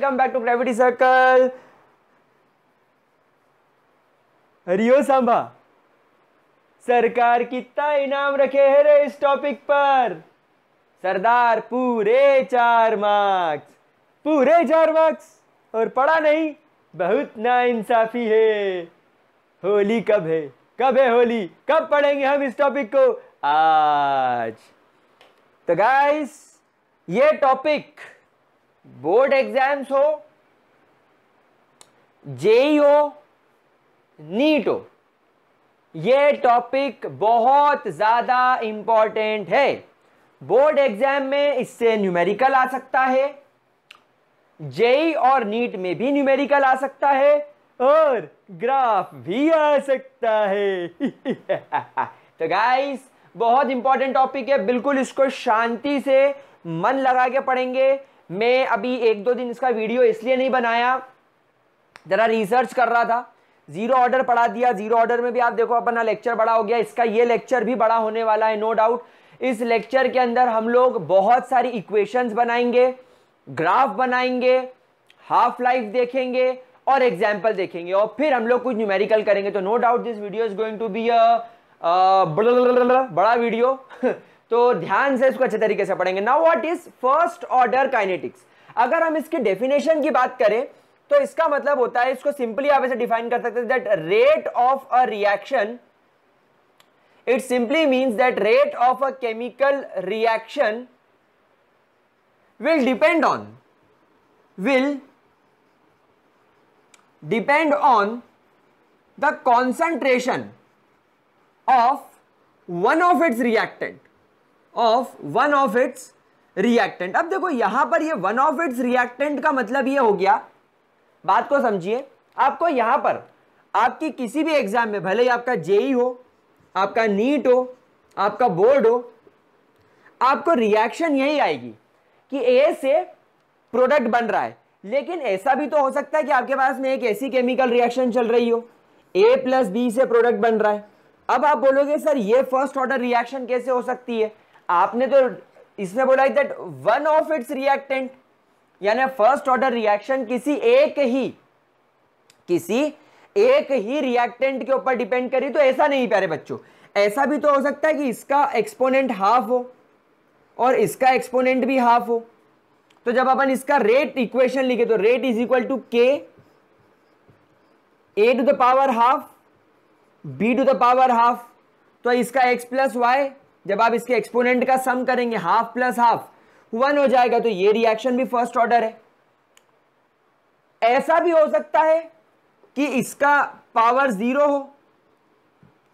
Welcome back to gravity circle हरिओ सांभा सरकार कितना इनाम रखे है रे इस टॉपिक पर सरदार पूरे चार मार्क्स पूरे चार मार्क्स और पढ़ा नहीं बहुत ना इंसाफी है होली कब है कब है होली कब पढ़ेंगे हम इस टॉपिक को आज तो गाइस ये टॉपिक बोर्ड एग्जाम्स हो जेई हो नीट हो यह टॉपिक बहुत ज़्यादा इंपॉर्टेंट है बोर्ड एग्जाम में इससे न्यूमेरिकल आ सकता है जेई और नीट में भी न्यूमेरिकल आ सकता है और ग्राफ भी आ सकता है तो गाइस बहुत इंपॉर्टेंट टॉपिक है बिल्कुल इसको शांति से मन लगा के पढ़ेंगे मैं अभी एक दो दिन इसका वीडियो इसलिए नहीं बनाया ज़रा रिसर्च कर रहा था जीरो ऑर्डर पढ़ा दिया जीरो ऑर्डर में भी आप देखो अपना लेक्चर बड़ा हो गया इसका ये लेक्चर भी बड़ा होने वाला है नो डाउट इस लेक्चर के अंदर हम लोग बहुत सारी इक्वेशंस बनाएंगे ग्राफ बनाएंगे हाफ लाइफ देखेंगे और एग्जाम्पल देखेंगे और फिर हम लोग कुछ न्यूमेरिकल करेंगे तो no doubt this video is going to be a बड़ा वीडियो तो ध्यान से इसको अच्छे तरीके से पढ़ेंगे now what is first order kinetics अगर हम इसके डेफिनेशन की बात करें तो इसका मतलब होता है इसको सिंपली आप ऐसे डिफाइन कर सकते हैं that rate of a reaction it simply means that rate of a chemical reaction will depend on will depend on the concentration of one of its reacted of one of its reactant अब देखो यहां पर ये one of its reactant का मतलब ये हो गया बात को समझिए आपको यहां पर आपकी किसी भी एग्जाम में भले ही आपका जेई e हो आपका नीट हो आपका बोर्ड हो आपको रिएक्शन यही आएगी कि ए से प्रोडक्ट बन रहा है लेकिन ऐसा भी तो हो सकता है कि आपके पास में एक ऐसी केमिकल रिएक्शन चल रही हो ए प्लस बी से प्रोडक्ट बन रहा है अब आप बोलोगे सर ये फर्स्ट ऑर्डर रिएक्शन कैसे हो सकती है आपने तो इसमें बोला that one of its reactant यानी फर्स्ट ऑर्डर रिएक्शन किसी एक ही किसी एक ही रिएक्टेंट के ऊपर डिपेंड करी तो ऐसा नहीं प्यारे बच्चों ऐसा भी तो हो सकता है कि इसका एक्सपोनेंट हाफ हो और इसका एक्सपोनेंट भी हाफ हो तो जब अपन इसका रेट इक्वेशन लिखे तो rate is equal to k A to the power half B to the power half तो इसका एक्स प्लस वाई जब आप इसके एक्सपोनेंट का सम करेंगे हाफ प्लस हाफ वन हो जाएगा तो ये रिएक्शन भी फर्स्ट ऑर्डर है ऐसा भी हो सकता है कि इसका पावर जीरो हो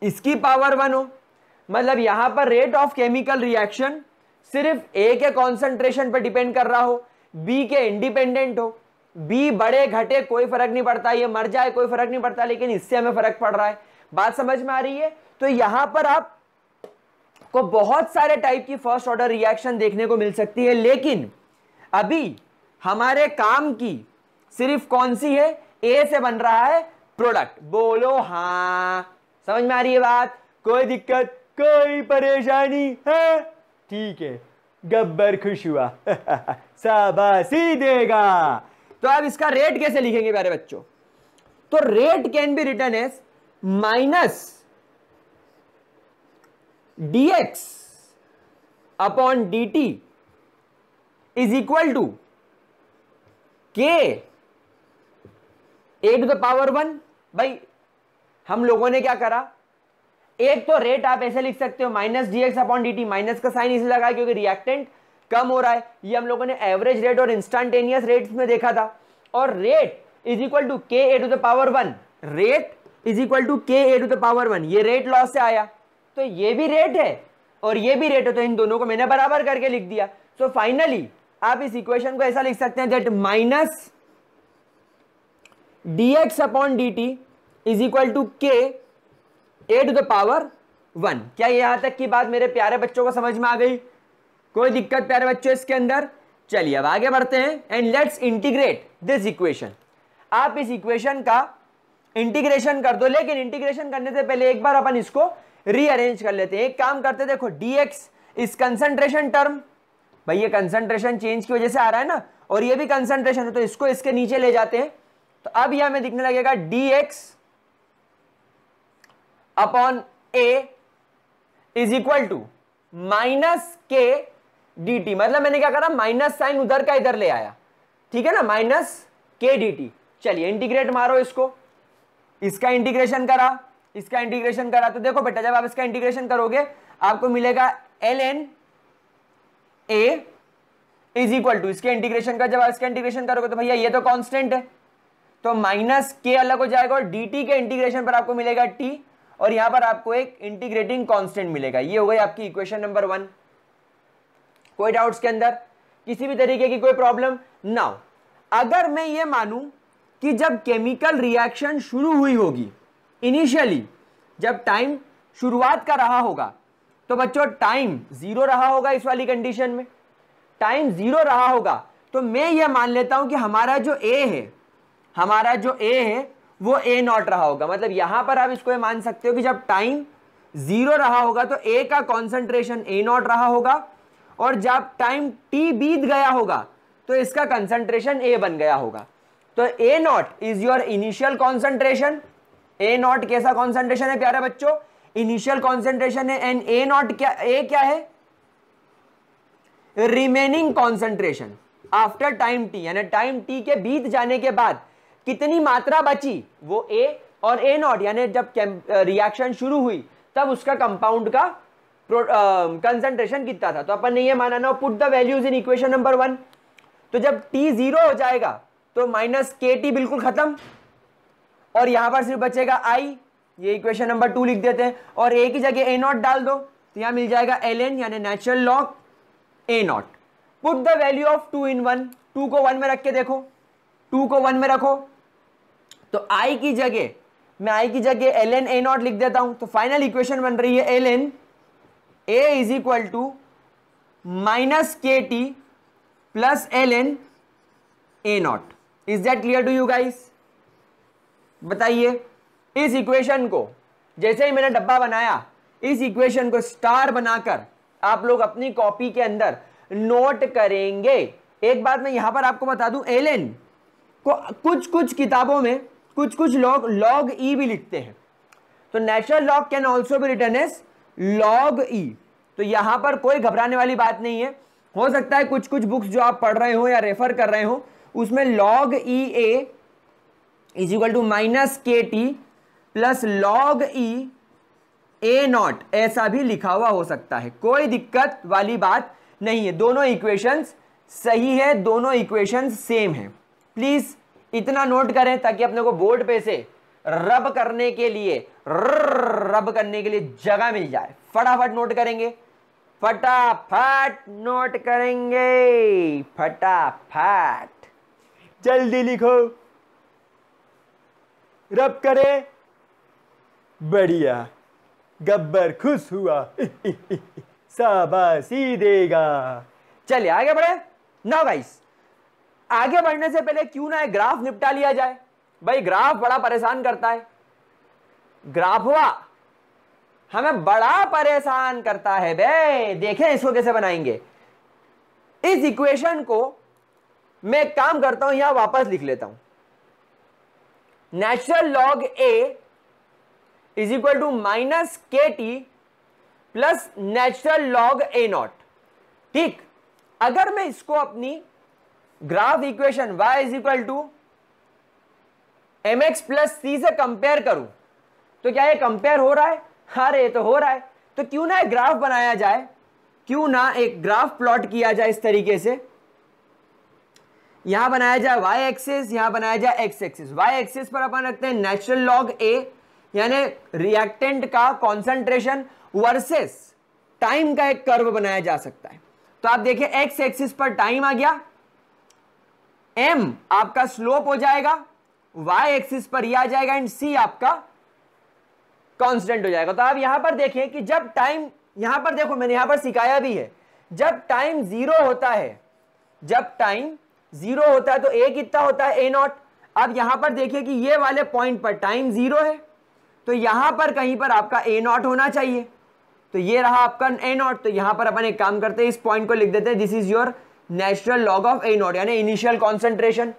इसकी पावर वन हो मतलब यहां पर रेट ऑफ केमिकल रिएक्शन सिर्फ ए के कॉन्सेंट्रेशन पर डिपेंड कर रहा हो बी के इंडिपेंडेंट हो बी बड़े घटे कोई फर्क नहीं पड़ता ये मर जाए कोई फर्क नहीं पड़ता लेकिन इससे हमें फर्क पड़ रहा है बात समझ में आ रही है तो यहां पर आप को बहुत सारे टाइप की फर्स्ट ऑर्डर रिएक्शन देखने को मिल सकती है लेकिन अभी हमारे काम की सिर्फ कौन सी है ए से बन रहा है प्रोडक्ट बोलो हा समझ में आ रही है बात कोई दिक्कत कोई परेशानी है हाँ? ठीक है गब्बर खुश हुआ शाबाशी देगा तो अब इसका रेट कैसे लिखेंगे प्यारे बच्चों तो rate can be written as minus d x upon d t is equal to k A to the power one भाई हम लोगों ने क्या करा एक तो रेट आप ऐसे लिख सकते हो minus d x upon d t minus का साइन इसलिए लगा क्योंकि रिएक्टेंट कम हो रहा है ये हम लोगों ने एवरेज रेट और इंस्टांटेनियस रेट में देखा था और rate is equal to k A to the power one rate is equal to k A to the power one ये रेट लॉस से आया तो ये भी रेट है और ये भी रेट है तो इन दोनों को मैंने बराबर करके लिख दिया सो so फाइनली आप इस इक्वेशन को ऐसा लिख सकते हैं that minus d x upon d t is equal to k A to the power one क्या यहां तक की बात मेरे प्यारे बच्चों को समझ में आ गई कोई दिक्कत प्यारे बच्चों इसके अंदर चलिए अब आगे बढ़ते हैं and let's integrate this equation आप इस इक्वेशन का इंटीग्रेशन कर दो लेकिन इंटीग्रेशन करने से पहले एक बार अपन इसको रीअरेंज कर लेते हैं एक काम करते देखो dx इस कंसंट्रेशन टर्म भाई ये कंसंट्रेशन चेंज की वजह से आ रहा है ना और ये भी कंसंट्रेशन है तो इसको इसके नीचे ले जाते हैं तो अब यह हमें दिखने लगेगा d x upon A is equal to minus k d t मतलब मैंने क्या करा माइनस साइन उधर का इधर ले आया ठीक है ना माइनस के डी टी चलिए इंटीग्रेट मारो इसको इसका इंटीग्रेशन करा इसका इंटीग्रेशन करा तो देखो बेटा जब आप इसका इंटीग्रेशन करोगे आपको मिलेगा l n A is equal to इसके इंटीग्रेशन का जब आप इसका इंटीग्रेशन करोगे तो भैया ये तो कांस्टेंट है तो माइनस के अलग हो जाएगा और डी के इंटीग्रेशन पर आपको मिलेगा टी और यहां पर आपको एक इंटीग्रेटिंग कॉन्स्टेंट मिलेगा ये हो गई आपकी इक्वेशन नंबर वन कोई डाउट्स के अंदर किसी भी तरीके की कोई प्रॉब्लम ना अगर मैं ये मानूं कि जब केमिकल रिएक्शन शुरू हुई होगी इनिशियली जब टाइम शुरुआत का रहा होगा तो बच्चों टाइम जीरो रहा होगा इस वाली कंडीशन में टाइम जीरो रहा होगा तो मैं यह मान लेता हूं कि हमारा जो ए है हमारा जो ए है वो ए नॉट रहा होगा मतलब यहां पर आप इसको मान सकते हो कि जब टाइम जीरो रहा होगा तो ए का कॉन्सेंट्रेशन ए नॉट रहा होगा और जब टाइम टी बीत गया होगा तो इसका कंसंट्रेशन ए बन गया होगा तो A naught is your initial concentration A naught कैसा कॉन्सेंट्रेशन है प्यारे बच्चों इनिशियल कॉन्सेंट्रेशन है एंड ए नॉट क्या ए क्या है remaining concentration after time t यानी टाइम टी के बीत जाने के बाद कितनी मात्रा बची वो ए और ए नॉट यानी जब रिएक्शन शुरू हुई तब उसका कंपाउंड का कंसंट्रेशन uh, कितना था तो अपन ने ये माना ना put the values in equation number one तो जब टी जीरो हो जाएगा तो माइनस के टी बिल्कुल खत्म और यहां पर सिर्फ बचेगा आई ये इक्वेशन नंबर टू लिख देते हैं और ए की जगह ए नॉट डाल दो तो यहां मिल जाएगा एल एन यानी natural log A naught put the value of two in one two को वन में रख के देखो टू को वन में रखो तो आई की जगह मैं आई की जगह एल एन ए नॉट लिख देता हूं तो फाइनल इक्वेशन बन रही है l n A is equal to minus k t plus l n A naught is that clear to you guys बताइए इस इक्वेशन को जैसे ही मैंने डब्बा बनाया इस इक्वेशन को स्टार बनाकर आप लोग अपनी कॉपी के अंदर नोट करेंगे एक बात मैं यहां पर आपको बता दूं एलन को कुछ कुछ किताबों में कुछ कुछ लोग लॉग ई भी लिखते हैं तो नेचुरल लॉग कैन ऑल्सो भी रिटर्न एस लॉग ई तो यहां पर कोई घबराने वाली बात नहीं है हो सकता है कुछ कुछ बुक्स जो आप पढ़ रहे हो या रेफर कर रहे हो उसमें log e A is equal to minus k t plus log e A naught ऐसा भी लिखा हुआ हो सकता है कोई दिक्कत वाली बात नहीं है दोनों इक्वेशंस सही है दोनों इक्वेशंस सेम है प्लीज़ इतना नोट करें ताकि अपने को बोर्ड पे से रब करने के लिए रब करने के लिए जगह मिल जाए फटाफट नोट करेंगे फटाफट नोट करेंगे फटाफट जल्दी लिखो रब करे बढ़िया गब्बर खुश हुआ शाबाशी देगा चलिए आगे बढ़े ना गाइस आगे बढ़ने से पहले क्यों ना ग्राफ निपटा लिया जाए भाई ग्राफ बड़ा परेशान करता है ग्राफ हुआ हमें बड़ा परेशान करता है बे देखें इसको कैसे बनाएंगे इस इक्वेशन को मैं काम करता हूं यहां वापस लिख लेता हूं natural log A is equal to minus k t plus natural log A naught ठीक अगर मैं इसको अपनी graph equation y is equal to m x plus c से कंपेयर करूं तो क्या ये कंपेयर हो रहा है हाँ ये तो हो रहा है तो क्यों ना एक ग्राफ बनाया जाए क्यों ना एक ग्राफ प्लॉट किया जाए इस तरीके से यहां बनाया जाए वाई एक्सिस यहां बनाया जाए एक्स एक्सिस वाई एक्सिस पर अपन रखते हैं नेचुरल लॉग ए यानी रिएक्टेंट का कॉन्सेंट्रेशन वर्सेस टाइम का एक कर्व बनाया जा सकता है तो आप देखिए एक्स एक्सिस पर टाइम आ गया एम आपका स्लोप हो जाएगा वाई एक्सिस पर यह आ जाएगा एंड सी आपका कॉन्स्टेंट हो जाएगा तो आप यहां पर देखिए कि जब टाइम यहां पर देखो मैंने यहां पर सिखाया भी है जब टाइम जीरो होता है जब टाइम जीरो होता है तो ए कितना होता है ए नॉट अब यहां पर देखिए कि ये वाले पॉइंट पर टाइम जीरो है तो यहां पर कहीं पर आपका ए नॉट होना चाहिए तो ये रहा आपका ए नॉट तो यहां पर अपन एक काम करते हैं इस पॉइंट को लिख देते हैं this is your natural log of A naught यानी इनिशियल कॉन्सेंट्रेशन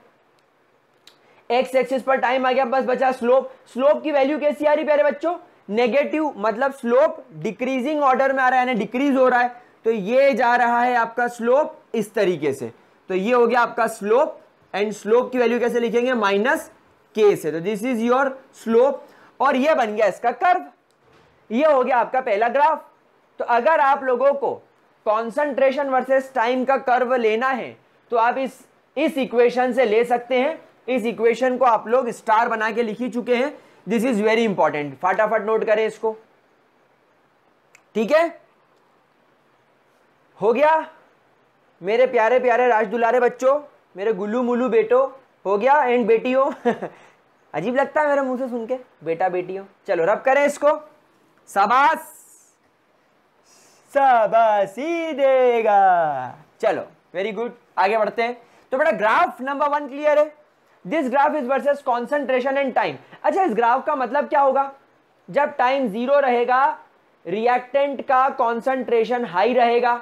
एक्स एक्सिस पर टाइम आ गया बस बचा स्लोप स्लोप की वैल्यू कैसी आ रही प्यारे बच्चों नेगेटिव मतलब स्लोप डिक्रीजिंग ऑर्डर में आ रहा है यानी डिक्रीज हो रहा है तो ये जा रहा है आपका स्लोप इस तरीके से तो ये हो गया आपका स्लोप एंड स्लोप की वैल्यू कैसे लिखेंगे माइनस के से तो दिस इज योर स्लोप और ये बन गया इसका कर्व ये हो गया आपका पहला ग्राफ तो अगर आप लोगों को कॉन्सेंट्रेशन वर्सेस टाइम का कर्व लेना है तो आप इस इस इक्वेशन से ले सकते हैं इस इक्वेशन को आप लोग स्टार बना के लिख ही चुके हैं दिस इज वेरी इंपॉर्टेंट फटाफट नोट करें इसको ठीक है हो गया मेरे प्यारे प्यारे राजदुलारे बच्चों मेरे गुल्लू मुल्लू बेटो हो गया एंड बेटियों अजीब लगता है मेरे मुंह से सुन के बेटा बेटियों चलो रब करें इसको सबास सबासी देगा चलो वेरी गुड आगे बढ़ते हैं तो बेटा ग्राफ नंबर वन क्लियर है this graph is versus concentration and time अच्छा इस ग्राफ का मतलब क्या होगा जब टाइम जीरो रहेगा रिएक्टेंट का कॉन्सेंट्रेशन हाई रहेगा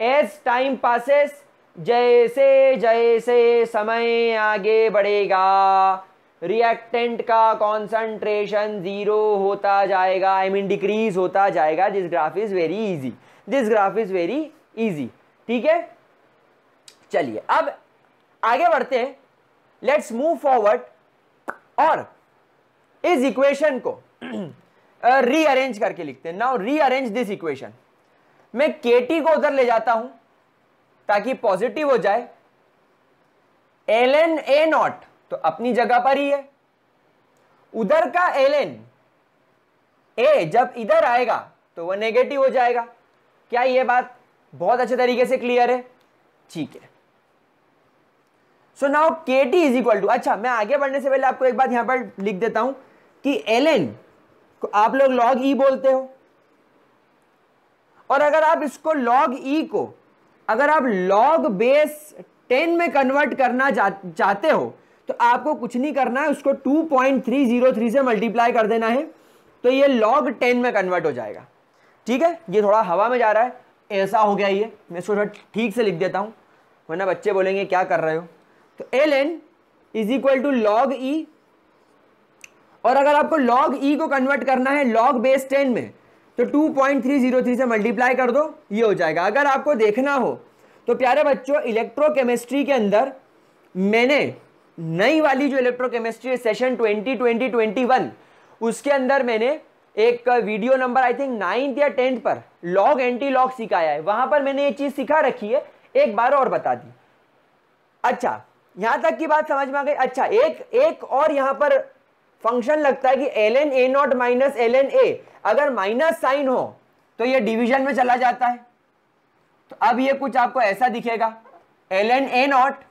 एज टाइम पासेस जैसे जैसे समय आगे बढ़ेगा रिएक्टेंट का कॉन्सेंट्रेशन जीरो होता जाएगा आई मीन डिक्रीज होता जाएगा this graph is very easy this graph is very easy ठीक है चलिए अब आगे बढ़ते हैं लेट्स मूव फॉरवर्ड और इस इक्वेशन को रीअरेंज uh, करके लिखते हैं नाउ रीअरेंज दिस इक्वेशन मैं के टी को उधर ले जाता हूं ताकि पॉजिटिव हो जाए एल एन ए नॉट तो अपनी जगह पर ही है उधर का एल एन ए जब इधर आएगा तो वह नेगेटिव हो जाएगा क्या यह बात बहुत अच्छे तरीके से क्लियर है ठीक है so now k t is equal to अच्छा मैं आगे बढ़ने से पहले आपको एक बात यहां पर लिख देता हूं कि एल एन को आप लोग लॉग ई e बोलते हो और अगर आप इसको लॉग ई e को अगर आप लॉग बेस टेन में कन्वर्ट करना चाहते हो तो आपको कुछ नहीं करना है उसको 2.303 से मल्टीप्लाई कर देना है तो ये लॉग टेन में कन्वर्ट हो जाएगा ठीक है ये थोड़ा हवा में जा रहा है ऐसा हो गया ये मैं इसको थोड़ा ठीक से लिख देता हूँ वरना बच्चे बोलेंगे क्या कर रहे हो तो l n is equal to log e और अगर आपको लॉग ई e को कन्वर्ट करना है लॉग बेस टेन में तो 2.303 से मल्टीप्लाई कर दो ये हो जाएगा अगर आपको देखना हो तो प्यारे बच्चों इलेक्ट्रोकेमिस्ट्री के अंदर मैंने नई वाली जो इलेक्ट्रोकेमिस्ट्री है सेशन 2020 21 उसके अंदर मैंने एक video number I think ninth या टेंथ पर लॉग एंटी लॉग सिखाया है वहां पर मैंने ये चीज़ सिखा रखी है एक बार और बता दी अच्छा यहां तक की बात समझ में आ गई अच्छा एक एक और यहां पर फंक्शन लगता है कि l n A naught minus l n A अगर माइनस साइन हो तो ये डिवीजन में चला जाता है तो अब ये कुछ आपको ऐसा दिखेगा l n A naught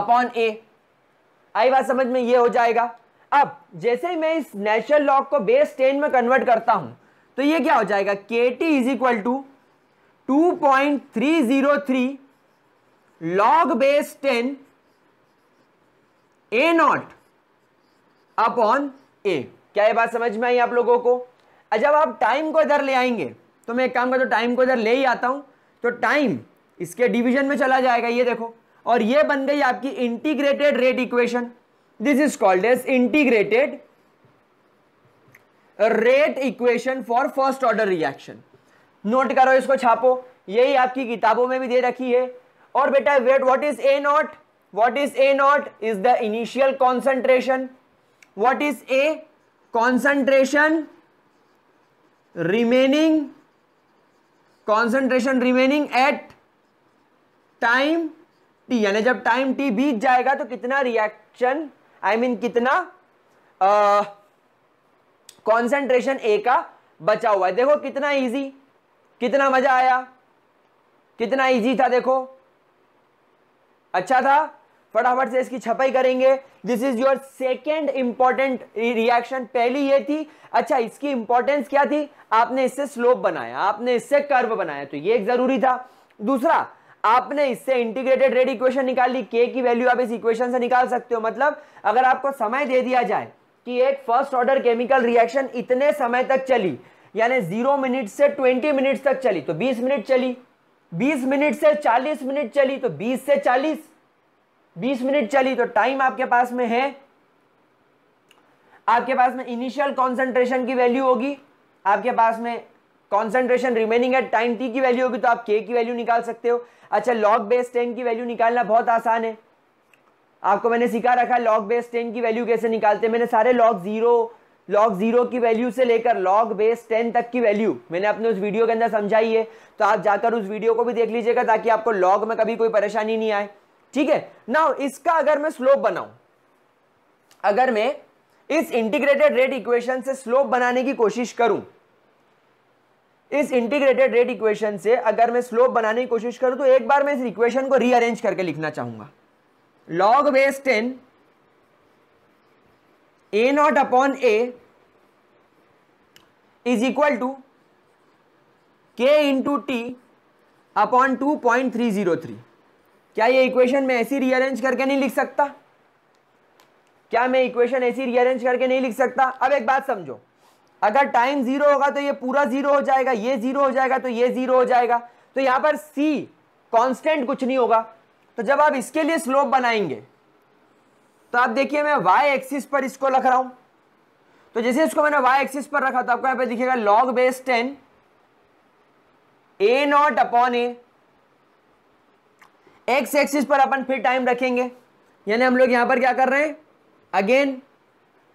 upon A आई बात समझ में ये हो जाएगा अब जैसे ही मैं इस नेचुरल लॉग को बेस टेन में कन्वर्ट करता हूं तो ये क्या हो जाएगा k t is equal to two point three zero three log base ten A naught upon A क्या ये बात समझ में आई आप लोगों को अच्छा, जब आप टाइम को इधर ले आएंगे तो मैं एक काम करता हूँ टाइम को इधर ले ही आता हूँ तो टाइम इसके डिवीजन में चला जाएगा ये देखो और ये बन गई आपकी integrated rate equation this is called as integrated rate equation for first order reaction note करो इसको छापो यही आपकी किताबों में भी दे रखी है और बेटा wait what is A naught what is A naught is the initial concentration what is a concentration remaining concentration remaining at time t यानी जब time t बीत जाएगा तो कितना reaction I mean कितना concentration a का बचा हुआ है देखो कितना easy कितना मजा आया कितना easy था देखो अच्छा था फटाफट से इसकी छपाई करेंगे this is your second important reaction पहली ये थी अच्छा इसकी इंपॉर्टेंस क्या थी आपने इससे स्लोप बनाया आपने इससे कर्व बनाया तो ये एक जरूरी था दूसरा आपने इससे इंटीग्रेटेड रेड इक्वेशन निकाल ली के की वैल्यू आप इस इक्वेशन से निकाल सकते हो मतलब अगर आपको समय दे दिया जाए कि एक फर्स्ट ऑर्डर केमिकल रिएक्शन इतने समय तक चली यानी जीरो मिनट से ट्वेंटी मिनट तक चली तो बीस मिनट चली बीस मिनट से चालीस मिनट चली तो बीस से चालीस बीस मिनट चली तो टाइम आपके पास में है आपके पास में इनिशियल कॉन्सेंट्रेशन की वैल्यू होगी आपके पास में concentration remaining at time t की वैल्यू होगी तो आप के की वैल्यू निकाल सकते हो अच्छा लॉग बेस टेन की वैल्यू निकालना बहुत आसान है आपको मैंने सिखा रखा है लॉग बेस टेन की वैल्यू कैसे निकालते हैं मैंने सारे लॉग जीरो लॉग जीरो की वैल्यू से लेकर लॉग बेस टेन तक की वैल्यू मैंने अपने उस वीडियो के अंदर समझाई है तो आप जाकर उस वीडियो को भी देख लीजिएगा ताकि आपको लॉग में कभी कोई परेशानी नहीं आए ठीक है नाउ इसका अगर मैं स्लोप बनाऊं अगर मैं इस इंटीग्रेटेड रेट इक्वेशन से स्लोप बनाने की कोशिश करूं इस इंटीग्रेटेड रेट इक्वेशन से अगर मैं स्लोप बनाने की कोशिश करूं तो एक बार मैं इस इक्वेशन को रीअरेंज करके लिखना चाहूंगा log base ten A naught upon A is equal to k into t upon two point three zero three क्या ये इक्वेशन में ऐसी रीअरेंज करके नहीं लिख सकता क्या मैं इक्वेशन ऐसी रीअरेंज करके नहीं लिख सकता अब एक बात समझो अगर टाइम जीरो होगा तो ये पूरा जीरो हो जाएगा ये जीरो हो जाएगा तो ये जीरो हो जाएगा तो यहां पर सी कांस्टेंट कुछ नहीं होगा तो जब आप इसके लिए स्लोप बनाएंगे तो आप देखिए मैं वाई एक्सिस पर इसको रख रहा हूं तो जैसे इसको मैंने वाई एक्सिस पर रखा तो आपको यहां पे दिखेगा log base ten A naught upon A x axis पर अपन फिर टाइम रखेंगे यानी हम लोग यहां पर क्या कर रहे हैं again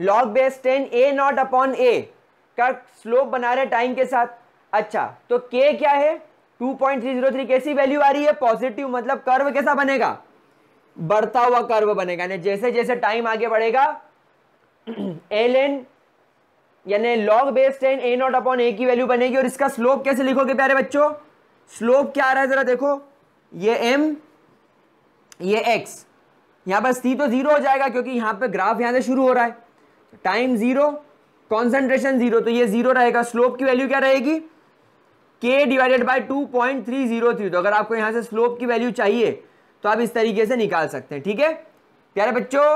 log base ten A naught upon A का स्लोप बना रहे टाइम के साथ अच्छा तो के क्या है two point three zero three कैसी वैल्यू आ रही है पॉजिटिव मतलब कर्व कैसा बनेगा बढ़ता हुआ कर्व बनेगा यानी जैसे जैसे टाइम आगे बढ़ेगा एल एन यानी log base ten A naught upon A की वैल्यू बनेगी और इसका स्लोप कैसे लिखोगे प्यारे बच्चों स्लोप क्या आ रहा है जरा देखो ये एम ये एक्स यहाँ पर सी तो ज़ीरो हो जाएगा क्योंकि यहाँ पर ग्राफ यहाँ से शुरू हो रहा है टाइम ज़ीरो कॉन्सेंट्रेशन ज़ीरो तो ये ज़ीरो रहेगा स्लोप की वैल्यू क्या रहेगी k divided by two point three zero three तो अगर आपको यहाँ से स्लोप की वैल्यू चाहिए तो आप इस तरीके से निकाल सकते हैं ठीक है प्यारे बच्चों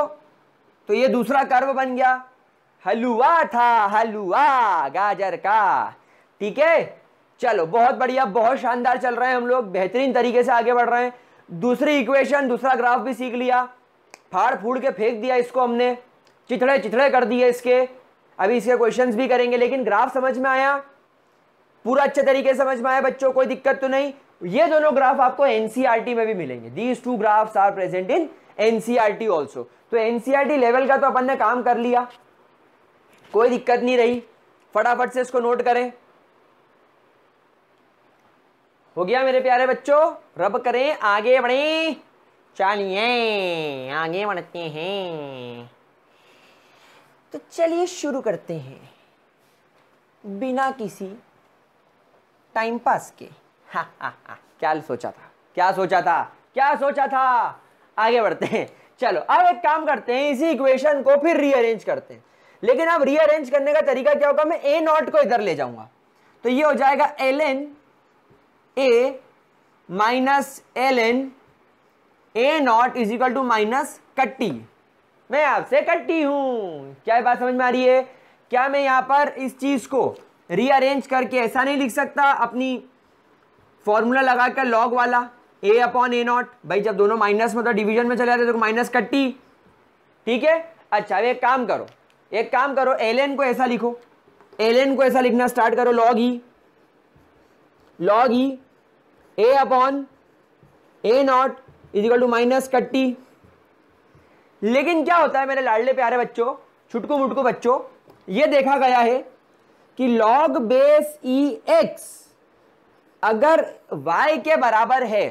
तो ये दूसरा कर्व बन गया हलुआ था हलुआ गाजर का ठीक है चलो बहुत बढ़िया बहुत शानदार चल रहे हैं हम लोग बेहतरीन तरीके से आगे बढ़ रहे हैं दूसरी इक्वेशन दूसरा ग्राफ भी सीख लिया फाड़ फूड़ के फेंक दिया इसको हमने चिथड़े चिथड़े कर दिए इसके अभी इसके क्वेश्चंस भी करेंगे लेकिन ग्राफ समझ में आया पूरा अच्छे तरीके से समझ में आया बच्चों कोई दिक्कत तो नहीं ये दोनों ग्राफ आपको एनसीईआरटी e में भी मिलेंगे these two graphs are present in NCERT also तो एनसीईआरटी लेवल e का तो अपन ने काम कर लिया कोई दिक्कत नहीं रही फटाफट से इसको नोट करें हो गया मेरे प्यारे बच्चों रब करें आगे बढ़े चलिए आगे बढ़ते हैं तो चलिए शुरू करते हैं बिना किसी टाइम पास के हा हा हा क्या सोचा था क्या सोचा था क्या सोचा था आगे बढ़ते हैं चलो अब एक काम करते हैं इसी इक्वेशन को फिर रीअरेंज करते हैं लेकिन अब रीअरेंज करने का तरीका क्या होगा मैं ए नॉट को इधर ले जाऊंगा तो ये हो जाएगा l n A minus l n A naught is equal to minus k t मैं आपसे कट्टी हूं क्या बात समझ में आ रही है क्या मैं यहां पर इस चीज़ को रीअरेंज करके ऐसा नहीं लिख सकता अपनी फॉर्मूला लगाकर लॉग वाला ए अपॉन ए नॉट भाई जब दोनों माइनस मतलब डिवीजन में चले जाते तो माइनस कट्टी ठीक है अच्छा अब एक काम करो एक काम करो एल एन को ऐसा लिखो एल एन को ऐसा लिखना स्टार्ट करो लॉग ही लॉग ही A upon A naught is equal to minus k t लेकिन क्या होता है मेरे लाडले प्यारे बच्चों छुटकू मुटकू बच्चों ये देखा गया है कि लॉग बेस ई एक्स अगर y के बराबर है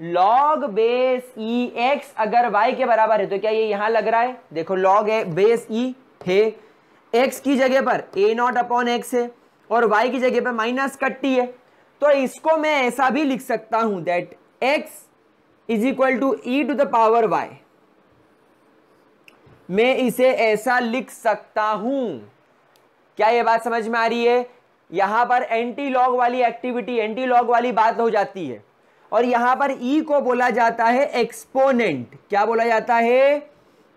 लॉग बेस ई एक्स अगर y के बराबर है तो क्या ये यहां लग रहा है देखो लॉग है बेस ई e है x की जगह पर a नॉट अपॉन एक्स है और y की जगह पर माइनस कट्टी है तो इसको मैं ऐसा भी लिख सकता हूं that x is equal to e to the power y मैं इसे ऐसा लिख सकता हूं क्या यह बात समझ में आ रही है यहां पर एंटी लॉग वाली एक्टिविटी एंटी लॉग वाली बात हो जाती है और यहां पर ई e को बोला जाता है एक्सपोनेंट क्या बोला जाता है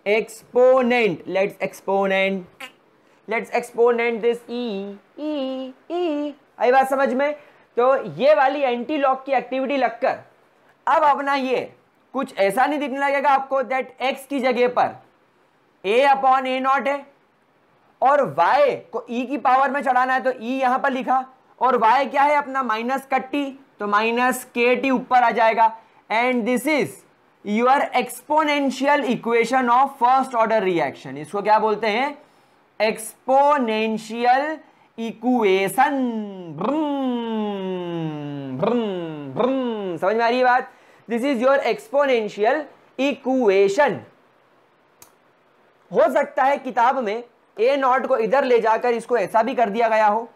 exponent let's exponent let's exponent this e e e आई बात समझ में तो ये वाली एंटी लॉक की एक्टिविटी लगकर अब अपना ये कुछ ऐसा नहीं दिखने लगेगा आपको दैट एक्स की जगह पर ए अपॉन ए नॉट है और वाई को ई e की पावर में चढ़ाना है तो ई e यहां पर लिखा और वाई क्या है अपना माइनस कट्टी तो माइनस के टी ऊपर आ जाएगा and this is your exponential equation of first order reaction इसको क्या बोलते हैं एक्सपोनेंशियल इक्वेशन समझ में आ रही है बात this is your exponential equation हो सकता है किताब में ए नॉट को इधर ले जाकर इसको ऐसा भी कर दिया गया हो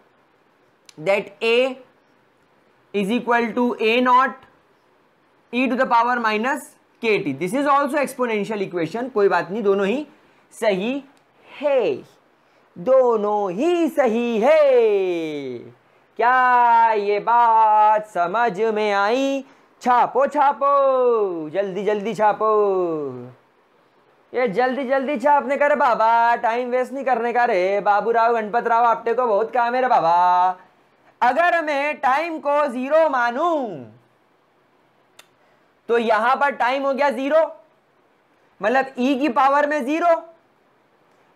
that A is equal to A naught e to the power minus k t this is also exponential equation कोई बात नहीं दोनों ही सही है दोनों ही सही है क्या ये बात समझ में आई छापो छापो जल्दी जल्दी छापो ये जल्दी जल्दी छापने का रे बाबा टाइम वेस्ट नहीं करने का रे बाबू राव गणपत राव आपने को बहुत काम है रे बाबा अगर मैं टाइम को जीरो मानू तो यहां पर टाइम हो गया जीरो मतलब ई e की पावर में जीरो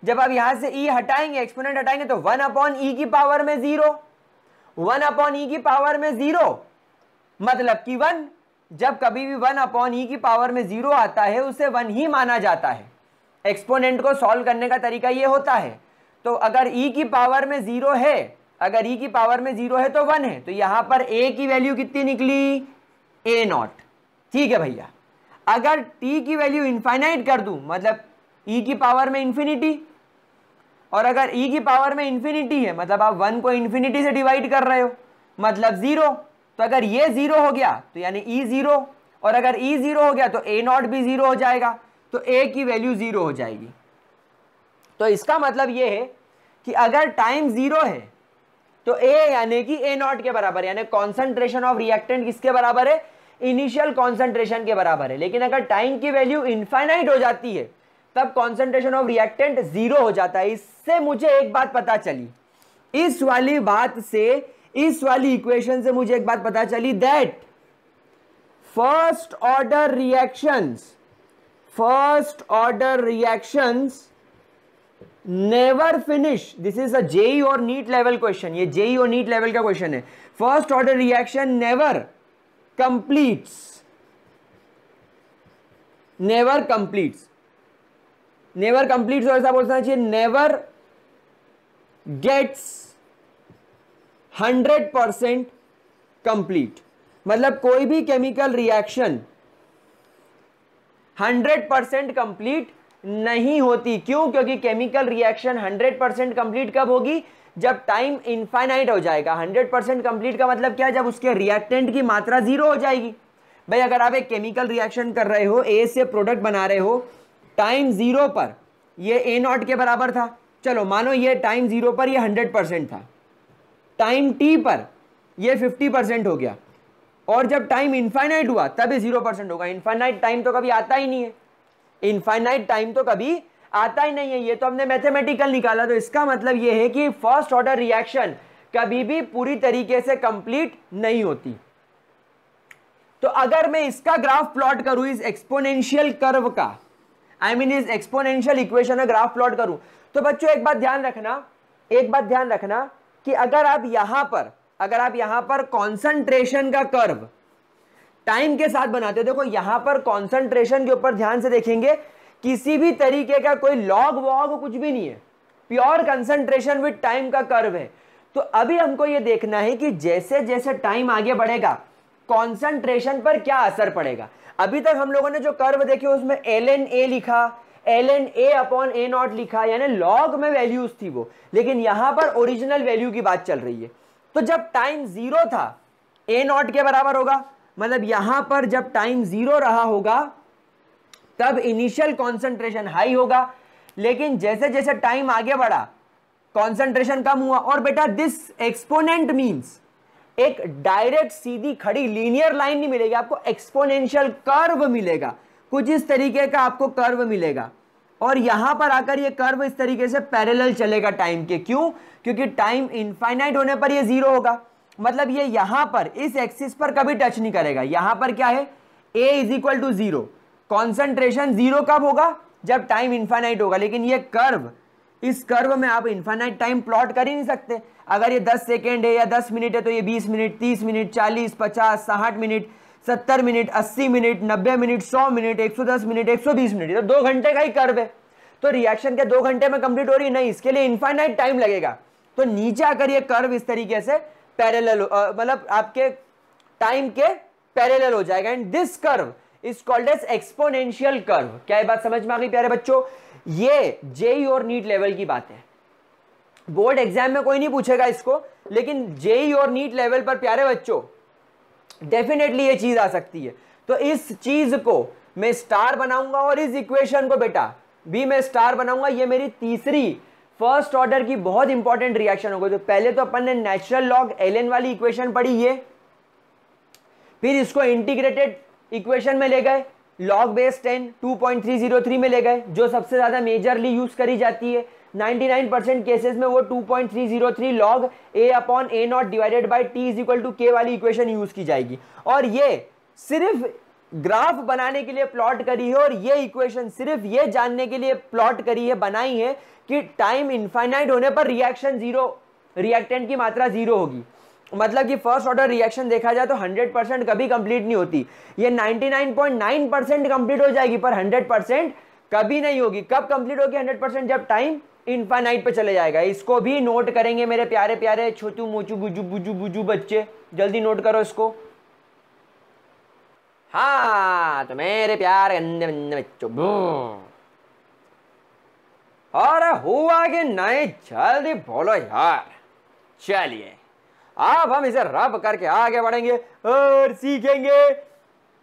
जब आप यहां से ई e हटाएंगे एक्सपोनेंट हटाएंगे तो वन अपॉन ई की पावर में जीरो वन अपॉन ई की पावर में जीरो मतलब कि वन जब कभी भी वन अपॉन ई की पावर में जीरो आता है उसे वन ही माना जाता है एक्सपोनेंट को सॉल्व करने का तरीका ये होता है तो अगर ई e की पावर में जीरो है अगर ई e की पावर में जीरो है तो वन है तो यहाँ पर ए की वैल्यू कितनी निकली ए नॉट ठीक है भैया अगर टी की वैल्यू इन्फाइनाइट कर दूं मतलब ई e की पावर में इन्फिनिटी और अगर e की पावर में इंफिनिटी है मतलब आप वन को इन्फिनिटी से डिवाइड कर रहे हो मतलब ज़ीरो तो अगर ये ज़ीरो हो गया तो यानी ई e ज़ीरो और अगर ई e ज़ीरो हो गया तो ए नॉट भी ज़ीरो हो जाएगा तो ए की वैल्यू ज़ीरो हो जाएगी तो इसका मतलब ये है कि अगर टाइम ज़ीरो है तो ए यानी कि ए नॉट के बराबर यानी कॉन्सेंट्रेशन ऑफ रिएक्टेंट किसके बराबर है इनिशियल कॉन्सेंट्रेशन के बराबर है लेकिन अगर टाइम की वैल्यू इन्फाइनाइट हो जाती है तब कॉन्सेंट्रेशन ऑफ रिएक्टेंट जीरो हो जाता है इससे मुझे एक बात पता चली इस वाली बात से इस वाली इक्वेशन से मुझे एक बात पता चली that first order reactions first order reactions never finish this is a JEE और नीट लेवल क्वेश्चन ये जेई और नीट लेवल का क्वेश्चन है first order reaction never completes never completes never complete ऐसा बोलना चाहिए never gets hundred percent complete मतलब कोई भी chemical reaction hundred percent complete नहीं होती क्यों क्योंकि chemical reaction hundred percent complete कब होगी जब टाइम इनफाइनाइट हो जाएगा हंड्रेड परसेंट कंप्लीट का मतलब क्या है जब उसके रिएक्टेंट की मात्रा जीरो हो जाएगी भाई अगर आप एक केमिकल रिएक्शन कर रहे हो ए से प्रोडक्ट बना रहे हो टाइम ज़ीरो पर ये ए नॉट के बराबर था चलो मानो ये टाइम ज़ीरो पर ये हंड्रेड परसेंट था टाइम टी पर ये फिफ्टी परसेंट हो गया और जब टाइम इन्फाइनाइट हुआ तभी ज़ीरो परसेंट होगा इन्फाइनाइट टाइम तो कभी आता ही नहीं है इन्फाइनाइट टाइम तो कभी आता ही नहीं है ये तो हमने मैथमेटिकल निकाला तो इसका मतलब ये है कि फर्स्ट ऑर्डर रिएक्शन कभी भी पूरी तरीके से कंप्लीट नहीं होती तो अगर मैं इसका ग्राफ प्लॉट करूं इस एक्सपोनेंशियल कर्व का I mean is exponential equation में ग्राफ प्लॉट करूं तो बच्चों एक बात ध्यान रखना एक बात ध्यान रखना कि अगर आप यहां पर अगर आप यहां पर कॉन्सेंट्रेशन का कर्व टाइम के साथ बनाते हो देखो यहां पर कॉन्सेंट्रेशन के ऊपर ध्यान से देखेंगे किसी भी तरीके का कोई लॉग वॉग कुछ भी नहीं है प्योर कंसंट्रेशन विद टाइम का कर्व है तो अभी हमको यह देखना है कि जैसे जैसे टाइम आगे बढ़ेगा कॉन्सेंट्रेशन पर क्या असर पड़ेगा अभी तक हम लोगों ने जो कर्व देखे उसमें एल एन ए लिखा l n A upon A naught लिखा यानी लॉग में वैल्यूज थी वो लेकिन यहां पर ओरिजिनल वैल्यू की बात चल रही है तो जब टाइम जीरो था ए नॉट के बराबर होगा मतलब यहां पर जब टाइम जीरो रहा होगा तब इनिशियल कॉन्सेंट्रेशन हाई होगा लेकिन जैसे जैसे टाइम आगे बढ़ा कॉन्सेंट्रेशन कम हुआ और बेटा दिस एक्सपोनेंट मीन्स एक डायरेक्ट सीधी खड़ी लीनियर लाइन नहीं मिलेगी आपको एक्सपोनेंशियल कर्व मिलेगा कुछ इस तरीके का आपको कर्व मिलेगा और यहां पर आकर ये कर्व इस तरीके से पैरेलल चलेगा टाइम के क्यों क्योंकि टाइम इनफाइनाइट होने पर ये जीरो होगा मतलब ये यहां पर इस एक्सिस पर कभी टच नहीं करेगा यहां पर क्या है A is equal to zero concentration zero कब होगा जब टाइम इन्फाइनाइट होगा लेकिन ये कर्व इस कर्व में आप इन्फाइनाइट टाइम प्लॉट कर ही नहीं सकते अगर ये 10 सेकेंड है या 10 मिनट है तो ये 20 मिनट 30 मिनट 40 50 साठ minute 70 minute 80 minute 90 minute 100 minute 110 minute 120 minute तो दो घंटे का ही कर्व है तो रिएक्शन के दो घंटे में कंप्लीट हो रही नहीं इसके लिए इन्फाइनाइट टाइम लगेगा तो नीचे आकर ये कर्व इस तरीके से पैरेलल मतलब आपके टाइम के पैरेलल हो जाएगा and this curve is called as exponential curve क्या ये बात समझ में आ गई प्यारे बच्चों ये जेई e और नीट लेवल की बात है बोर्ड एग्जाम में कोई नहीं पूछेगा इसको लेकिन जेई और नीट लेवल पर प्यारे बच्चों डेफिनेटली ये चीज़ आ सकती है तो इस चीज़ को मैं स्टार बनाऊंगा और इस इक्वेशन को बेटा भी मैं स्टार बनाऊंगा ये मेरी तीसरी फर्स्ट ऑर्डर की बहुत इंपॉर्टेंट रिएक्शन हो गई तो पहले तो अपन ने नेचुरल लॉग एल वाली इक्वेशन पढ़ी ये फिर इसको इंटीग्रेटेड इक्वेशन में ले गए log base ten two point three zero three में ले गए जो सबसे ज़्यादा मेजरली यूज़ करी जाती है 99 परसेंट केसेज में वो 2.303 point three three zero log A upon A naught divided by t is equal to k वाली इक्वेशन यूज की जाएगी और ये सिर्फ ग्राफ बनाने के लिए प्लॉट करी है और ये इक्वेशन सिर्फ ये जानने के लिए प्लॉट करी है बनाई है कि टाइम इन्फाइनाइट होने पर रिएक्शन जीरो रिएक्टेंट की मात्रा जीरो होगी मतलब कि फर्स्ट ऑर्डर रिएक्शन देखा जाए तो 100 परसेंट कभी कंप्लीट नहीं होती ये 99.9 परसेंट कंप्लीट हो जाएगी पर 100 परसेंट कभी नहीं होगी कब कंप्लीट होगी 100 परसेंट जब टाइम इनफाइनाइट पे चले जाएगा इसको भी नोट करेंगे मेरे प्यारे प्यारे छोटू मोचू बुजू बुजू बुजू बच्चे जल्दी नोट करो इसको हाँ तो मेरे प्यार गंदे बंदे बच्चों और हुआ कि नहीं जल्दी बोलो यार चलिए अब हम इसे रब करके आगे बढ़ेंगे और सीखेंगे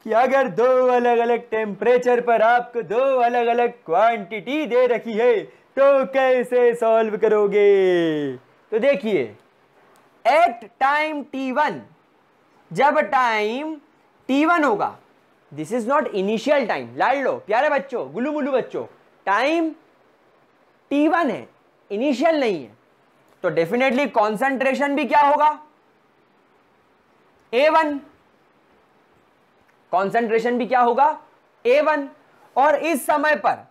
कि अगर दो अलग अलग टेम्परेचर पर आपको दो अलग अलग क्वांटिटी दे रखी है तो कैसे सॉल्व करोगे तो देखिए एट टाइम टी वन जब टाइम टी वन होगा this is not initial time लाड़ लो प्यारे बच्चों गुलू मुलू बच्चों टाइम टी वन है इनिशियल नहीं है तो डेफिनेटली कॉन्सेंट्रेशन भी क्या होगा ए वन कॉन्सेंट्रेशन भी क्या होगा ए वन और इस समय पर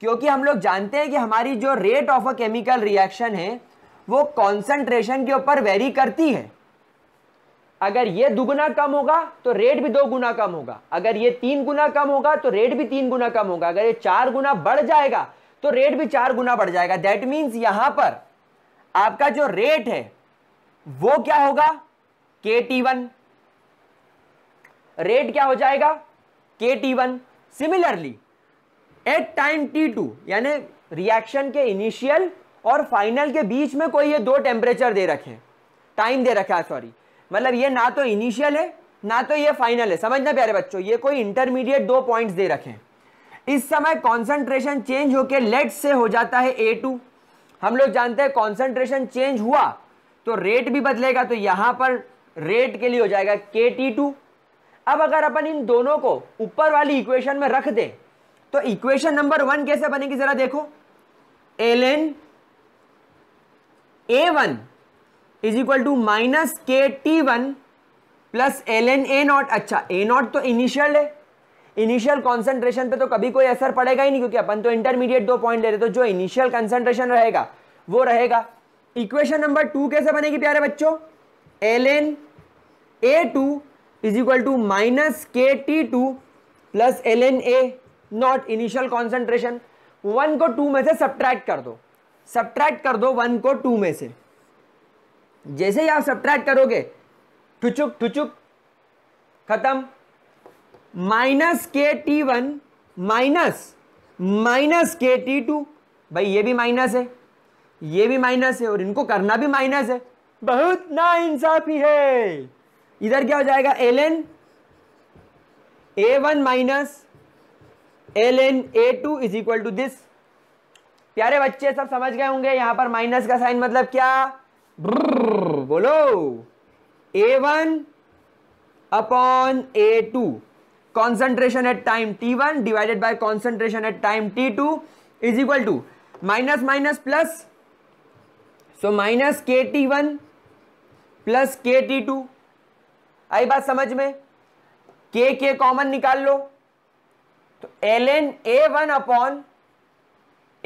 क्योंकि हम लोग जानते हैं कि हमारी जो rate of a chemical reaction है वो कॉन्सेंट्रेशन के ऊपर वेरी करती है अगर ये दुगुना कम होगा तो रेट भी दो गुना कम होगा अगर ये तीन गुना कम होगा तो रेट भी तीन गुना कम होगा अगर ये चार गुना बढ़ जाएगा तो रेट भी चार गुना बढ़ जाएगा दैट मीन्स यहां पर आपका जो रेट है वो क्या होगा के टी वन रेट क्या हो जाएगा k t one similarly at time t two यानी रिएक्शन के इनिशियल और फाइनल के बीच में कोई ये दो टेम्परेचर दे रखे टाइम दे रखा है सॉरी मतलब ये ना तो इनिशियल है ना तो ये फाइनल है समझना प्यारे बच्चों ये कोई इंटरमीडिएट दो पॉइंट्स दे रखे हैं इस समय कॉन्सेंट्रेशन चेंज होकर लेट से हो जाता है ए टू हम लोग जानते हैं कॉन्सेंट्रेशन चेंज हुआ तो रेट भी बदलेगा तो यहाँ पर रेट के लिए हो जाएगा के टी टू अब अगर अपन इन दोनों को ऊपर वाली इक्वेशन में रख दें तो इक्वेशन नंबर वन कैसे बनेगी जरा देखो l n A one is equal to minus k t one plus l n A naught अच्छा ए नॉट तो इनिशियल है इनिशियल कॉन्सेंट्रेशन पे तो कभी कोई असर पड़ेगा ही नहीं क्योंकि अपन तो इंटरमीडिएट दो पॉइंट ले रहे तो जो इनिशियल कंसेंट्रेशन रहेगा वो रहेगा इक्वेशन नंबर टू कैसे बनेगी प्यारे बच्चों l n A two is equal to minus k t two plus l n A naught initial concentration one को टू में से सब्ट्रैक्ट कर दो सब्ट्रैक्ट कर दो वन को टू में से जैसे ही आप सब्ट्रैक्ट करोगे ठुचुक ठुचुक खत्म minus k t one minus minus k t two भाई ये भी माइनस है ये भी माइनस है और इनको करना भी माइनस है बहुत ना इंसाफी है इधर क्या हो जाएगा l n A one minus l n A two is equal to this प्यारे बच्चे सब समझ गए होंगे यहां पर माइनस का साइन मतलब क्या बोलो A one upon A two concentration at time t one divided by concentration at time t two is equal to minus minus plus so minus k t one plus k t two आई बात समझ में k k common निकाल लो तो l n A one upon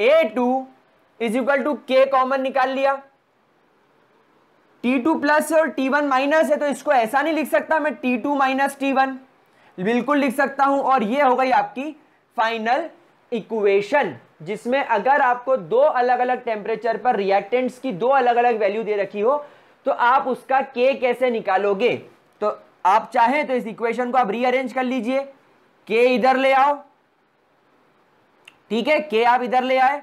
A two is equal to k common निकाल लिया t two plus और टी वन माइनस है तो इसको ऐसा नहीं लिख सकता मैं t two minus t one बिल्कुल लिख सकता हूं और ये हो गई आपकी फाइनल इक्वेशन जिसमें अगर आपको दो अलग अलग टेम्परेचर पर रिएक्टेंट्स की दो अलग अलग वैल्यू दे रखी हो तो आप उसका के कैसे निकालोगे तो आप चाहें तो इस इक्वेशन को आप रीअरेंज कर लीजिए के इधर ले आओ ठीक है के आप इधर ले आए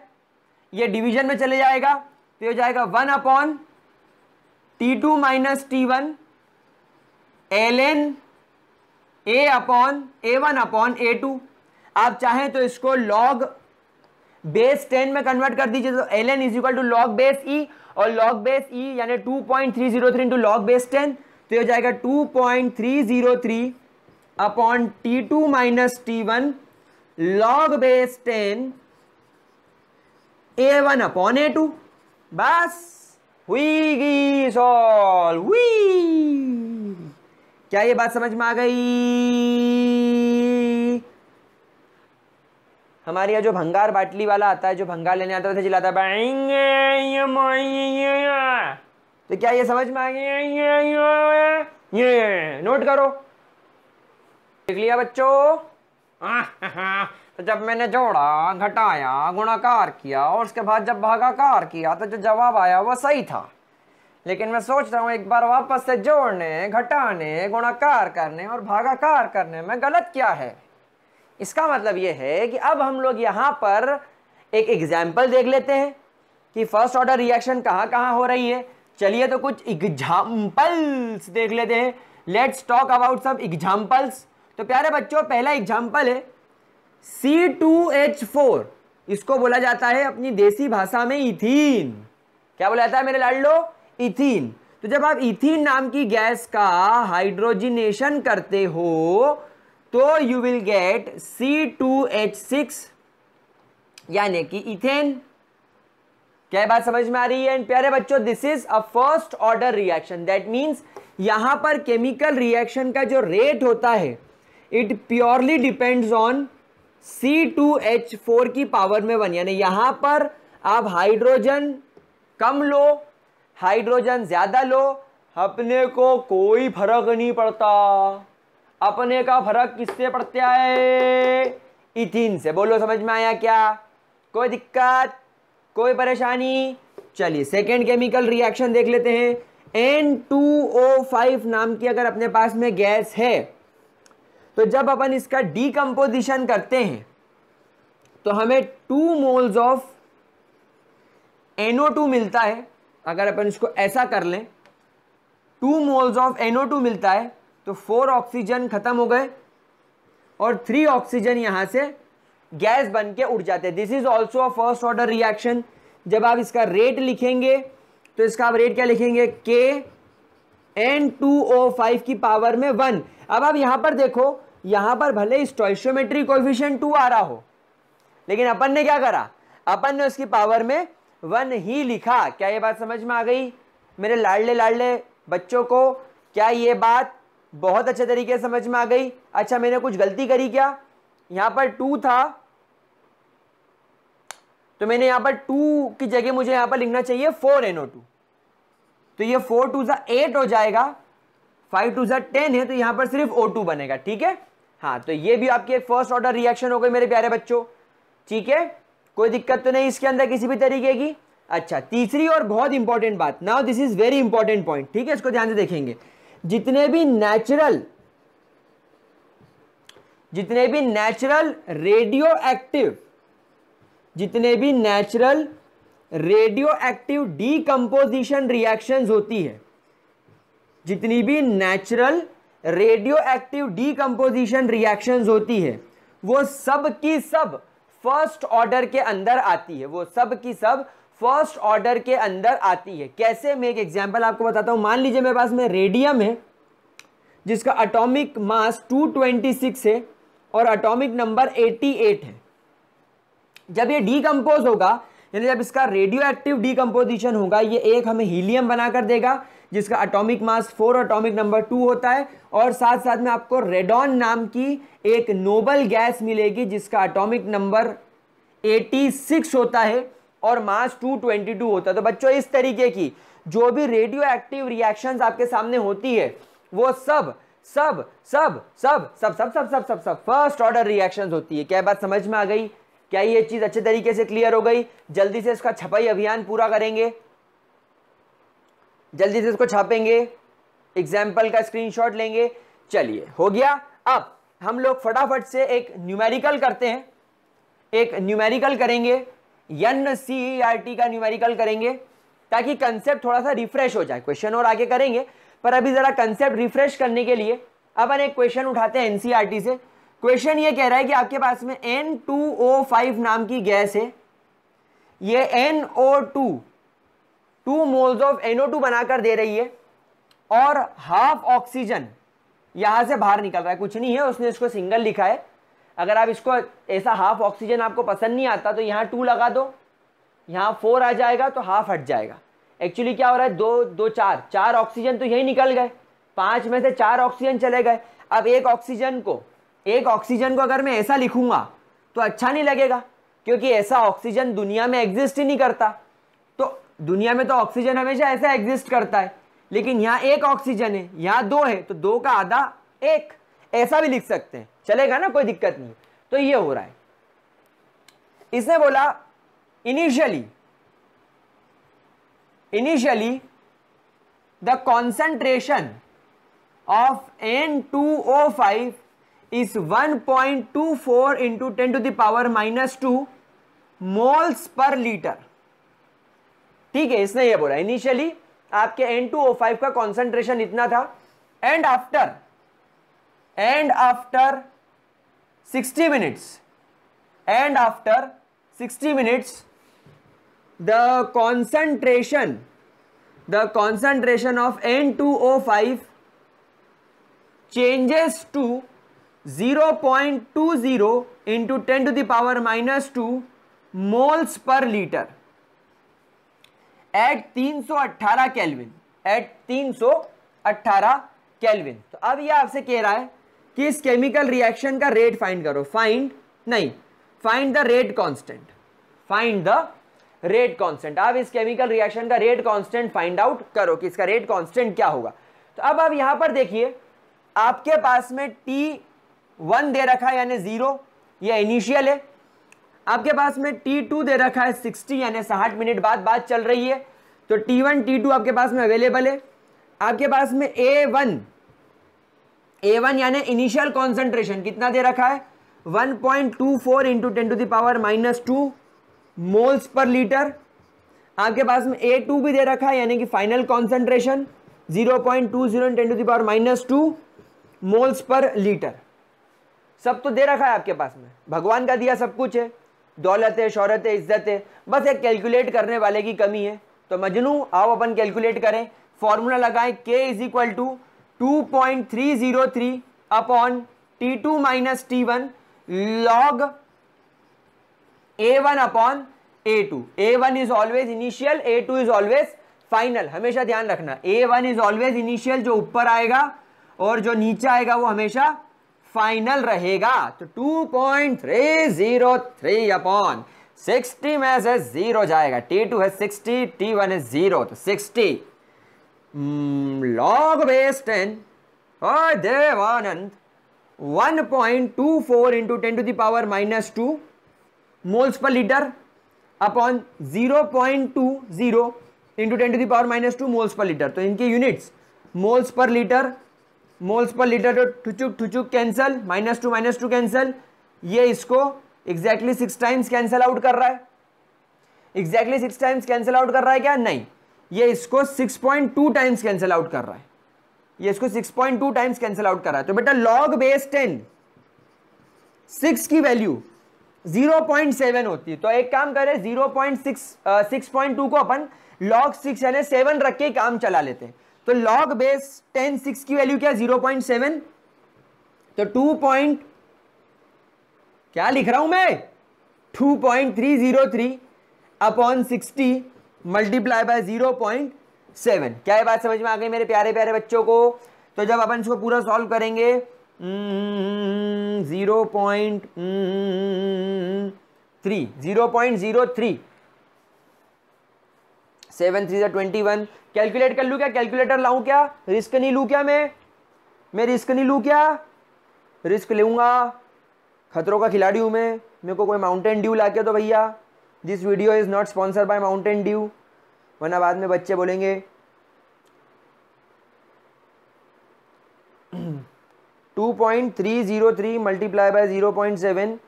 ये डिवीजन में चले जाएगा तो हो जाएगा one upon t two minus t one l n A upon A one upon A two आप चाहें तो इसको लॉग बेस टेन में कन्वर्ट कर दीजिए तो l n is equal to log base e और लॉग बेस ई यानी two point three zero three into log base ten तो हो जाएगा two point three zero three upon t two minus t one log base ten A one upon A two बस हुई गी sol हुई क्या ये बात समझ में आ गई हमारे यहाँ जो भंगार बाटली वाला आता है जो भंगार लेने आता था तो चिल्लाता तो क्या ये समझ में आ गई नोट करो देख लिया बच्चों तो जब मैंने जोड़ा घटाया गुणाकार किया और उसके बाद जब भागाकार किया तो जो जवाब आया वो सही था लेकिन मैं सोच रहा हूँ एक बार वापस से जोड़ने घटाने गुणाकार करने और भागाकार करने में गलत क्या है इसका मतलब ये है कि अब हम लोग यहाँ पर एक एग्जाम्पल देख लेते हैं कि फर्स्ट ऑर्डर रिएक्शन कहाँ कहाँ हो रही है चलिए तो कुछ एग्जाम्पल्स देख लेते हैं लेट्स टॉक अबाउट सब एग्जाम्पल्स तो प्यारे बच्चों पहला एग्जाम्पल है सी टू एच फोर इसको बोला जाता है अपनी देसी भाषा में इथीन क्या बोला जाता है मेरे लाडलो इथीन तो जब आप इथीन नाम की गैस का हाइड्रोजिनेशन करते हो तो you will get C two H six यानी कि इथेन क्या बात समझ में आ रही है एंड प्यारे बच्चों this is a first order reaction that means यहां पर केमिकल रिएक्शन का जो रेट होता है it purely depends on C two H four की पावर में वन यानी यहाँ पर आप हाइड्रोजन कम लो हाइड्रोजन ज़्यादा लो अपने को कोई फर्क नहीं पड़ता अपने का फर्क किससे पड़ता है इथिन से बोलो समझ में आया क्या कोई दिक्कत कोई परेशानी चलिए सेकेंड केमिकल रिएक्शन देख लेते हैं एन टू ओ फाइव नाम की अगर अपने पास में गैस है तो जब अपन इसका डीकम्पोजिशन करते हैं तो हमें टू मोल्स ऑफ NO2 मिलता है अगर अपन इसको ऐसा कर लें टू मोल्स ऑफ NO2 मिलता है तो फोर ऑक्सीजन खत्म हो गए और थ्री ऑक्सीजन यहां से गैस बन के उड़ जाते हैं this is also a first order reaction जब आप इसका रेट लिखेंगे तो इसका आप रेट क्या लिखेंगे k N two O five की पावर में वन अब आप यहां पर देखो यहां पर भले ही कोफिशियंट टू आ रहा हो लेकिन अपन ने क्या करा अपन ने उसकी पावर में वन ही लिखा क्या ये बात समझ में आ गई मेरे लाडले लाडले बच्चों को क्या ये बात बहुत अच्छे तरीके से समझ में आ गई अच्छा मैंने कुछ गलती करी क्या यहां पर टू था तो मैंने यहां पर टू की जगह मुझे यहां पर लिखना चाहिए फोर एनओ टू तो ये फोर टू ज़ा एट हो जाएगा फाइव टू ज़ा टेन है तो यहां पर सिर्फ ओ टू बनेगा ठीक है हाँ तो ये भी आपकी एक फर्स्ट ऑर्डर रिएक्शन हो गई मेरे प्यारे बच्चों ठीक है कोई दिक्कत तो नहीं इसके अंदर किसी भी तरीके की अच्छा तीसरी और बहुत इंपॉर्टेंट बात now this is very important point ठीक है इसको ध्यान से देखेंगे जितने भी नेचुरल जितने भी नेचुरल रेडियो एक्टिव जितने भी natural radioactive decomposition reaction होती है जितनी भी natural radioactive decomposition reactions होती है वो सब की सब फर्स्ट ऑर्डर के अंदर आती है वो सब की सब फर्स्ट ऑर्डर के अंदर आती है कैसे मैं एक एग्जाम्पल आपको बताता हूँ मान लीजिए मेरे पास में रेडियम है जिसका अटोमिक मास 226 है और अटोमिक नंबर 88 है जब ये डीकम्पोज होगा यानी जब इसका रेडियो एक्टिव डीकम्पोजिशन होगा ये एक हमें हीलियम बनाकर देगा जिसका atomic mass four atomic number two होता है और साथ साथ में आपको रेडॉन नाम की एक नोबल गैस मिलेगी जिसका अटोमिक नंबर 86 होता है और मास 222 होता है तो बच्चों इस तरीके की जो भी रेडियो एक्टिव रिएक्शन आपके सामने होती है वो सब सब सब सब सब सब सब सब सब सब फर्स्ट ऑर्डर रिएक्शन होती है क्या बात समझ में आ गई क्या ये चीज़ अच्छे तरीके से क्लियर हो गई जल्दी से इसका छपाई अभियान पूरा करेंगे जल्दी से इसको छापेंगे एग्जाम्पल का स्क्रीनशॉट लेंगे चलिए हो गया अब हम लोग फटाफट से एक न्यूमेरिकल करते हैं एक न्यूमेरिकल करेंगे एन सी आर टी का न्यूमेरिकल करेंगे ताकि कंसेप्ट थोड़ा सा रिफ्रेश हो जाए क्वेश्चन और आगे करेंगे पर अभी ज़रा कंसेप्ट रिफ्रेश करने के लिए अपन एक क्वेश्चन उठाते हैं एन e से क्वेश्चन ये कह रहा है कि आपके पास में एन टू ओ फाइव नाम की गैस है ये N O two two moles of two बनाकर दे रही है और हाफ ऑक्सीजन यहां से बाहर निकल रहा है कुछ नहीं है उसने इसको सिंगल लिखा है अगर आप इसको ऐसा हाफ ऑक्सीजन आपको पसंद नहीं आता तो यहां टू लगा दो यहाँ फोर आ जाएगा तो हाफ हट जाएगा एक्चुअली क्या हो रहा है दो दो चार चार ऑक्सीजन तो यही निकल गए पांच में से चार ऑक्सीजन चले गए अब एक ऑक्सीजन को एक ऑक्सीजन को अगर मैं ऐसा लिखूंगा तो अच्छा नहीं लगेगा क्योंकि ऐसा ऑक्सीजन दुनिया में एग्जिस्ट ही नहीं करता दुनिया में तो ऑक्सीजन हमेशा ऐसा एग्जिस्ट करता है लेकिन यहाँ एक ऑक्सीजन है यहाँ दो है तो दो का आधा एक ऐसा भी लिख सकते हैं चलेगा ना कोई दिक्कत नहीं तो ये हो रहा है इसने बोला initially initially the concentration of N two O five is one point two four into ten two the power minus two moles per litre ठीक है इसने ये बोला इनिशियली आपके एन टू ओ फाइव का कॉन्सेंट्रेशन इतना था and after and after sixty minutes and after sixty minutes the concentration the concentration of N two O five changes to zero point two zero into ten to the power minus two moles per litre at 318 kelvin at तीन kelvin तो अब ये आपसे कह रहा है कि इस केमिकल रिएक्शन का रेट फाइंड करो फाइंड नहीं find the rate constant find the rate constant अब इस केमिकल रिएक्शन का रेट कांस्टेंट फाइंड आउट करो कि इसका रेट कांस्टेंट क्या होगा तो अब आप यहां पर देखिए आपके पास में टी वन दे रखा है यानी जीरो ये इनिशियल है आपके पास में टी टू दे रखा है सिक्सटी यानी साठ मिनट बाद बात चल रही है तो टी वन टी टू आपके पास में अवेलेबल है आपके पास में ए वन ए वन यानी इनिशियल कॉन्सेंट्रेशन कितना दे रखा है one point two four into ten two the power minus two moles per litre आपके पास में ए टू भी दे रखा है यानी कि final concentration zero point two zero ten two the power minus two moles per litre सब तो दे रखा है आपके पास में भगवान का दिया सब कुछ है दौलत है शहरत है इज्जत है बस एक कैलकुलेट करने वाले की कमी है तो मजनू आओ अपन कैलकुलेट करें फॉर्मूला लगाएं k is equal to two point three zero three upon t two minus t one log A one upon A two A one is always initial A two is always final हमेशा ध्यान रखना A one is always initial जो ऊपर आएगा और जो नीचे आएगा वो हमेशा फाइनल रहेगा तो two point three zero three upon sixty में से जीरो जाएगा टी टू है सिक्सटी टी वन है जीरो तो सिक्सटी लॉग बेस टेन और देवानंद one point two four into ten two the power minus two moles per litre upon zero point two zero into ten two the power minus two moles per litre तो इनके units moles per litre moles per litre तो ठुचुक ठुचुक cancel minus two minus two cancel ये इसको exactly six times cancel out कर रहा है exactly six times cancel out कर रहा है क्या नहीं ये इसको six point two times cancel out कर रहा है ये इसको six point two times cancel out कर रहा है तो बेटा लॉग बेस टेन सिक्स की वैल्यू जीरो पॉइंट सेवन होती है तो एक काम करें zero point six six point to को अपन लॉग सिक्स यानी सेवन रख के काम चला लेते हैं तो लॉग बेस टेन सिक्स की वैल्यू क्या जीरो पॉइंट सेवन तो टू पॉइंट क्या लिख रहा हूं मैं two point three zero three upon sixty multiply by zero point seven क्या ये बात समझ में आ गई मेरे प्यारे प्यारे बच्चों को तो जब अपन इसको पूरा सॉल्व करेंगे zero point three zero point zero three seven three ज़ा ट्वेंटी वन कैलकुलेट कर लूँ क्या कैलकुलेटर लाऊँ क्या रिस्क नहीं लूँ क्या मैं मैं रिस्क नहीं लूँ क्या रिस्क लूँगा खतरों का खिलाड़ी हूँ मैं मेरे को कोई माउंटेन ड्यू ला के तो भैया this video is not sponsor by Mountain Dew वरना बाद में बच्चे बोलेंगे two point three zero three multiply by zero point seven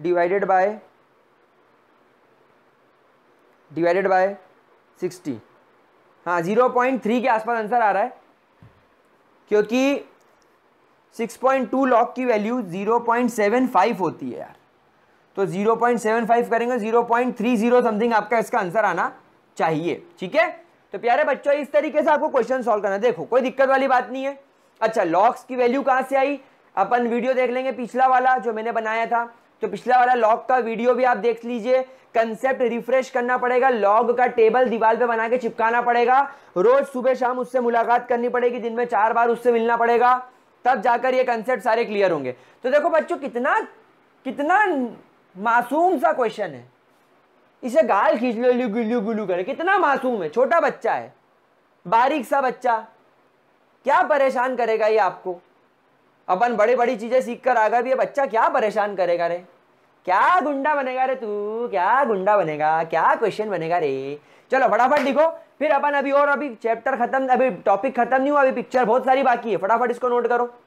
divided by divided by sixty हाँ ज़ीरो पॉइंट थ्री के आसपास आंसर आ रहा है क्योंकि सिक्स पॉइंट टू लॉक की value zero point seven five होती है यार तो ज़ीरो पॉइंट सेवन फाइव करेंगे zero point three zero something आपका इसका आंसर आना चाहिए ठीक है तो प्यारे बच्चों इस तरीके से आपको क्वेश्चन सॉल्व करना देखो कोई दिक्कत वाली बात नहीं है अच्छा लॉक्स की वैल्यू कहाँ से आई अपन वीडियो देख लेंगे पिछला वाला जो मैंने बनाया था तो पिछला वाला लॉग का वीडियो भी आप देख लीजिए कंसेप्ट रिफ्रेश करना पड़ेगा लॉग का टेबल दीवार पे बना के चिपकाना पड़ेगा रोज सुबह शाम उससे मुलाकात करनी पड़ेगी दिन में चार बार उससे मिलना पड़ेगा तब जाकर ये कंसेप्ट सारे क्लियर होंगे तो देखो बच्चों कितना कितना मासूम सा क्वेश्चन है इसे गाल खींच लो लू गुल्लू गुल्लू कर कितना मासूम है छोटा बच्चा है बारीक सा बच्चा क्या परेशान करेगा ये आपको अपन बड़ी बड़ी चीज़ें सीख कर आगा भी बच्चा क्या परेशान करेगा रे क्या गुंडा बनेगा रे तू क्या गुंडा बनेगा क्या क्वेश्चन बनेगा रे चलो फटाफट लिखो फिर अपन अभी और अभी चैप्टर खत्म अभी टॉपिक खत्म नहीं हुआ अभी पिक्चर बहुत सारी बाकी है फटाफट इसको नोट करो